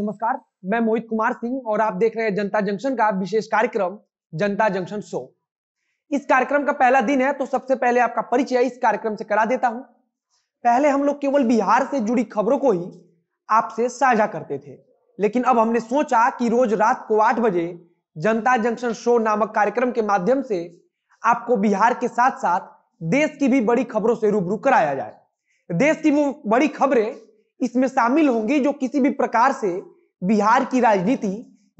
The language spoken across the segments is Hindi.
नमस्कार मैं मोहित कुमार सिंह और आप देख रहे हैं जनता जंक्शन का विशेष कार्यक्रम जनता जंक्शन शो इस कार्यक्रम का पहला दिन है तो सबसे पहले आपका परिचय इस कार्यक्रम से करा देता हूं पहले हम लोग केवल बिहार से जुड़ी खबरों को ही आपसे साझा करते थे लेकिन अब हमने सोचा कि रोज रात को आठ बजे जनता जंक्शन शो नामक कार्यक्रम के माध्यम से आपको बिहार के साथ साथ देश की भी बड़ी खबरों से रूबरू कराया जाए देश की वो बड़ी खबरें इसमें शामिल होंगे जो किसी भी प्रकार से बिहार की राजनीति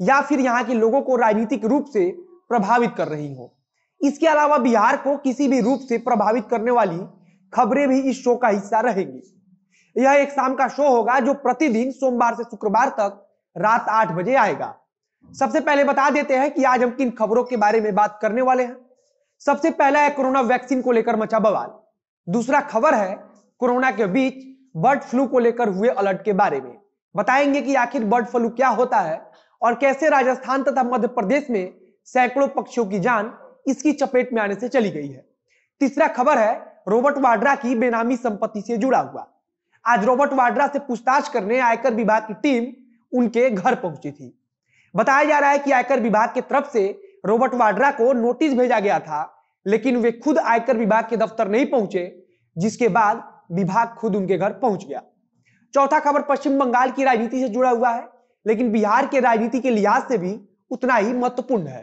या फिर यहाँ के लोगों को राजनीतिक रूप से प्रभावित कर रही हो इसके अलावा बिहार को किसी भी रूप से प्रभावित करने वाली खबरें भी इस शो का हिस्सा रहेंगी यह एक शाम का शो होगा जो प्रतिदिन सोमवार से शुक्रवार तक रात आठ बजे आएगा सबसे पहले बता देते हैं कि आज हम किन खबरों के बारे में बात करने वाले हैं सबसे पहला है कोरोना वैक्सीन को लेकर मचा बवाल दूसरा खबर है कोरोना के बीच बर्ड फ्लू को लेकर हुए अलर्ट के बारे में बताएंगे कि आखिर बर्ड फ्लू क्या होता है और कैसे राजस्थान तथा मध्य प्रदेश में सैकड़ों पक्षियों की जान इसकी चपेट में आने से चली गई है तीसरा खबर है रॉबर्ट वाड्रा की बेनामी संपत्ति से जुड़ा हुआ आज रॉबर्ट वाड्रा से पूछताछ करने आयकर विभाग की टीम उनके घर पहुंची थी बताया जा रहा है कि आयकर विभाग के तरफ से रॉबर्ट वाड्रा को नोटिस भेजा गया था लेकिन वे खुद आयकर विभाग के दफ्तर नहीं पहुंचे जिसके बाद विभाग खुद उनके घर पहुंच गया चौथा खबर पश्चिम बंगाल की राजनीति से जुड़ा हुआ है लेकिन बिहार के राजनीति के लिहाज से भी उतना ही महत्वपूर्ण है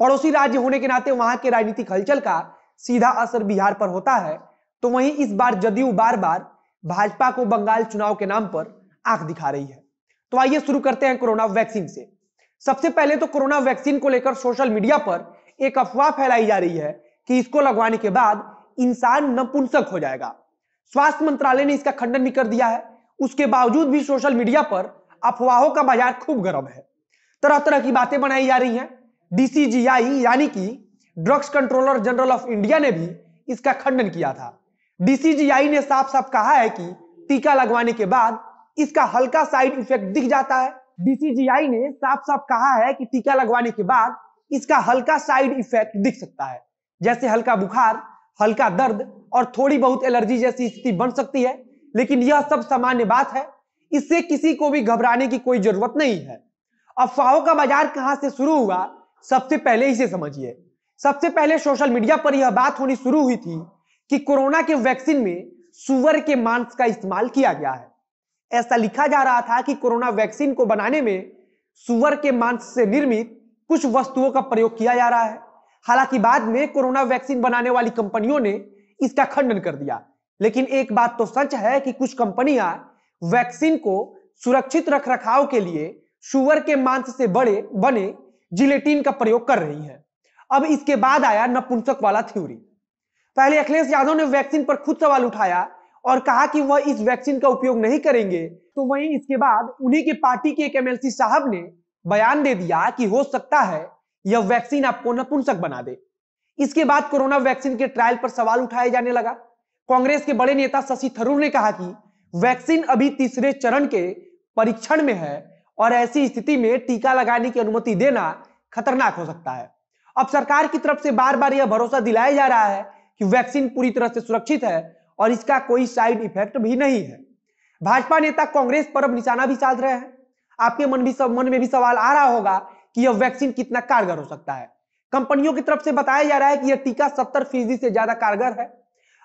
पड़ोसी राज्य होने के नाते वहां के राजनीतिक हलचल का सीधा असर बिहार पर होता है तो वहीं इस बार जदयू बार बार भाजपा को बंगाल चुनाव के नाम पर आंख दिखा रही है तो आइए शुरू करते हैं कोरोना वैक्सीन से सबसे पहले तो कोरोना वैक्सीन को लेकर सोशल मीडिया पर एक अफवाह फैलाई जा रही है कि इसको लगवाने के बाद इंसान नपुंसक हो जाएगा स्वास्थ्य मंत्रालय ने इसका खंडन भी कर दिया है उसके बावजूद भी सोशल मीडिया पर अफवाहों का बाजार खूब गर्म है तरह तरह की बातें बनाई जा रही हैं डीसीजीआई यानी कि drugs controller general of India ने भी इसका खंडन किया था डीसीजीआई ने साफ साफ कहा है कि टीका लगवाने के बाद इसका हल्का साइड इफेक्ट दिख जाता है डीसीजीआई ने साफ साफ कहा है कि टीका लगवाने के बाद इसका हल्का साइड इफेक्ट दिख सकता है जैसे हल्का बुखार हल्का दर्द और थोड़ी बहुत एलर्जी जैसी स्थिति बन सकती है लेकिन यह सब सामान्य बात है इससे किसी को भी घबराने की कोई जरूरत नहीं है अफवाहों का बाजार कहां से शुरू हुआ सबसे पहले इसे समझिए सबसे पहले सोशल मीडिया पर यह बात होनी शुरू हुई थी कि कोरोना के वैक्सीन में सुअर के मांस का इस्तेमाल किया गया है ऐसा लिखा जा रहा था कि कोरोना वैक्सीन को बनाने में सुअर के मांस से निर्मित कुछ वस्तुओं का प्रयोग किया जा रहा है हालांकि बाद में कोरोना वैक्सीन बनाने वाली कंपनियों ने इसका खंडन कर दिया लेकिन एक बात तो सच है कि कुछ कंपनियां वैक्सीन को सुरक्षित रख रखाव के लिए शुगर के मांस से बड़े बने जिलेटिन का प्रयोग कर रही है अब इसके बाद आया नपुंसक वाला थ्योरी पहले अखिलेश यादव ने वैक्सीन पर खुद सवाल उठाया और कहा कि वह इस वैक्सीन का उपयोग नहीं करेंगे तो वहीं इसके बाद उन्हीं के पार्टी के एक एमएलसी साहब ने बयान दे दिया कि हो सकता है यह वैक्सीन आपको नपुंसक बना दे इसके बाद कोरोना वैक्सीन के ट्रायल पर सवाल उठाया जाने लगा कांग्रेस के बड़े नेता शशि थरूर ने कहा कि वैक्सीन अभी तीसरे चरण के परीक्षण में है और ऐसी स्थिति में टीका लगाने की अनुमति देना खतरनाक हो सकता है अब सरकार की तरफ से बार बार यह भरोसा दिलाया जा रहा है कि वैक्सीन पूरी तरह से सुरक्षित है और इसका कोई साइड इफेक्ट भी नहीं है भाजपा नेता कांग्रेस पर अब निशाना भी साध रहे हैं आपके मन भी सब मन में भी सवाल आ रहा होगा कि यह वैक्सीन कितना कारगर हो सकता है कंपनियों की तरफ से बताया जा रहा है कि यह टीका सत्तर फीसदी से ज्यादा कारगर है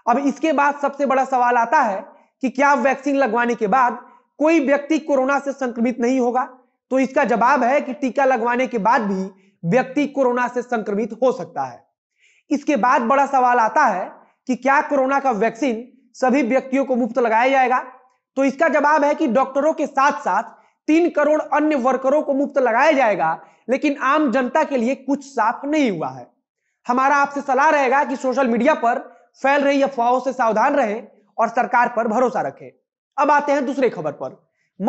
अब इसके बाद सबसे बड़ा सवाल आता है कि क्या वैक्सीन लगवाने के बाद कोई व्यक्ति कोरोना से संक्रमित नहीं होगा तो इसका जवाब है कि टीका लगवाने के बाद भी व्यक्ति कोरोना से संक्रमित हो सकता है इसके बाद बड़ा सवाल आता है कि क्या कोरोना का वैक्सीन सभी व्यक्तियों को मुफ्त लगाया जाएगा तो इसका जवाब है कि डॉक्टरों के साथ साथ तीन करोड़ अन्य वर्करों को मुफ्त लगाया जाएगा लेकिन आम जनता के लिए कुछ साफ नहीं हुआ है हमारा आपसे सलाह रहेगा कि सोशल मीडिया पर फैल रही अफवाहों से सावधान रहें और सरकार पर भरोसा रखें अब आते हैं दूसरे खबर पर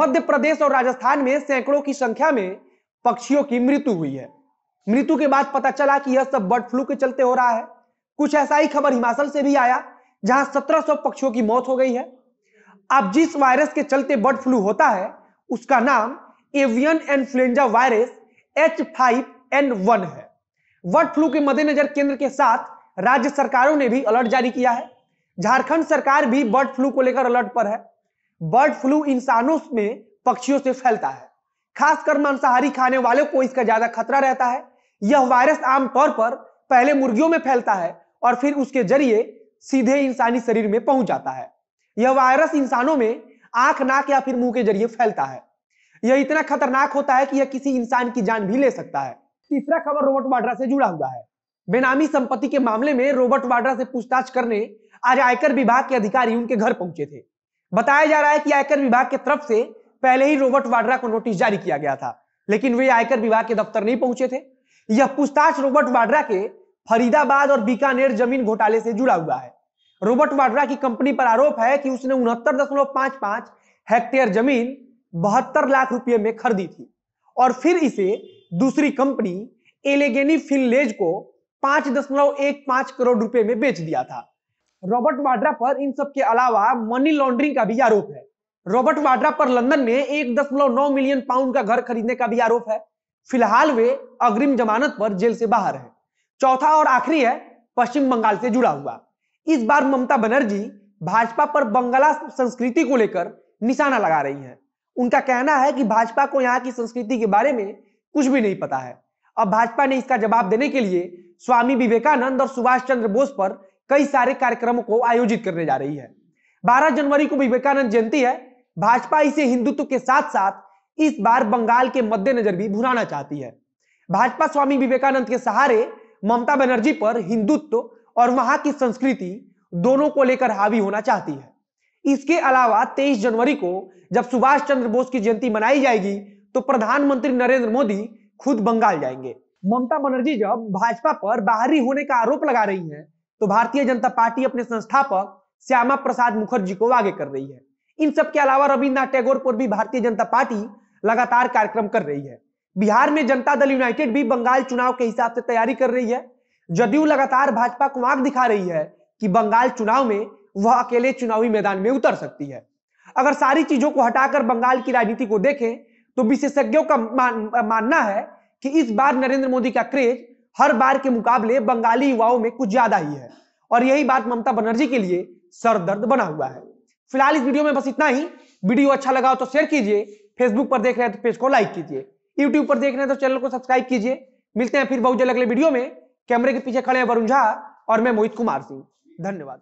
मध्य प्रदेश और राजस्थान में सैकड़ों की संख्या में पक्षियों की मृत्यु हुई है मृत्यु के बाद पता चला कि यह सब बर्ड फ्लू के चलते हो रहा है कुछ ऐसा ही खबर हिमाचल से भी आया जहां 1700 पक्षियों की मौत हो गई है अब जिस वायरस के चलते बर्ड फ्लू होता है उसका नाम avian influenza virus H five N one है बर्ड फ्लू के मद्देनजर केंद्र के साथ राज्य सरकारों ने भी अलर्ट जारी किया है झारखंड सरकार भी बर्ड फ्लू को लेकर अलर्ट पर है बर्ड फ्लू इंसानों में पक्षियों से फैलता है खासकर मांसाहारी खाने वालों को इसका ज्यादा खतरा रहता है यह वायरस आमतौर पर पहले मुर्गियों में फैलता है और फिर उसके जरिए सीधे इंसानी शरीर में पहुंच जाता है यह वायरस इंसानों में आंख नाक या फिर मुंह के जरिए फैलता है यह इतना खतरनाक होता है कि यह किसी इंसान की जान भी ले सकता है तीसरा खबर रोबर्ट वाड्रा से जुड़ा हुआ है बेनामी संपत्ति के मामले में रोबर्ट वाड्रा से पूछताछ करने आज आयकर विभाग के अधिकारी उनके घर पहुंचे थे बताया जा रहा है कि आयकर विभाग की तरफ से पहले ही रोबर्ट वाड्रा को नोटिस जारी किया गया था लेकिन वे आयकर विभाग के दफ्तर नहीं पहुंचे थे यह पूछताछ रोबर्ट वाड्रा के फरीदाबाद और बीकानेर जमीन घोटाले से जुड़ा हुआ है रोबर्ट वाड्रा की कंपनी पर आरोप है कि उसने उनहत्तर हेक्टेयर जमीन बहत्तर लाख रुपए में खरीदी थी और फिर इसे दूसरी कंपनी एलेगेनी फिनलेज को पांच दशमलव एक पांच करोड़ रुपए में बेच दिया था रॉबर्ट वाड्रा पर इन सब के अलावा मनी लॉन्ड्रिंग का भी आरोप है रॉबर्ट वाड्रा पर लंदन में एक दशमलव नौ मिलियन पाउंड का घर खरीदने का भी आरोप है फिलहाल वे अग्रिम जमानत पर जेल से बाहर है चौथा और आखिरी है पश्चिम बंगाल से जुड़ा हुआ इस बार ममता बनर्जी भाजपा पर बंगला संस्कृति को लेकर निशाना लगा रही है उनका कहना है कि भाजपा को यहाँ की संस्कृति के बारे में कुछ भी नहीं पता है अब भाजपा ने इसका जवाब देने के लिए स्वामी विवेकानंद और सुभाष चंद्र बोस पर कई सारे कार्यक्रमों को आयोजित करने जा रही है 12 जनवरी को विवेकानंद जयंती है भाजपा इसे हिंदुत्व के साथ साथ इस बार बंगाल के मद्देनजर भी भुनाना चाहती है भाजपा स्वामी विवेकानंद के सहारे ममता बनर्जी पर हिंदुत्व और वहां की संस्कृति दोनों को लेकर हावी होना चाहती है इसके अलावा 23 जनवरी को जब सुभाष चंद्र बोस की जयंती मनाई जाएगी तो प्रधानमंत्री नरेंद्र मोदी खुद बंगाल जाएंगे ममता बनर्जी जब भाजपा पर बाहरी होने का आरोप लगा रही है तो भारतीय जनता पार्टी अपने संस्थापक श्यामा प्रसाद मुखर्जी को आगे कर रही है इन सब के अलावा रविन्द्रनाथ टैगोर पर भी भारतीय जनता पार्टी लगातार कार्यक्रम कर रही है बिहार में जनता दल यूनाइटेड भी बंगाल चुनाव के हिसाब से तैयारी कर रही है जदयू लगातार भाजपा को आग दिखा रही है कि बंगाल चुनाव में वह अकेले चुनावी मैदान में उतर सकती है अगर सारी चीजों को हटाकर बंगाल की राजनीति को देखें तो विशेषज्ञों का मान, मानना है कि इस बार नरेंद्र मोदी का क्रेज हर बार के मुकाबले बंगाली युवाओं में कुछ ज्यादा ही है और यही बात ममता बनर्जी के लिए सरदर्द बना हुआ है फिलहाल इस वीडियो में बस इतना ही वीडियो अच्छा लगा तो शेयर कीजिए फेसबुक पर देख रहे हैं तो पेज को लाइक कीजिए यूट्यूब पर देख रहे हैं तो चैनल को सब्सक्राइब कीजिए मिलते हैं फिर बहुत जल्द अगले वीडियो में कैमरे के पीछे खड़े हैं वरुण झा और मैं मोहित कुमार सिंह धन्यवाद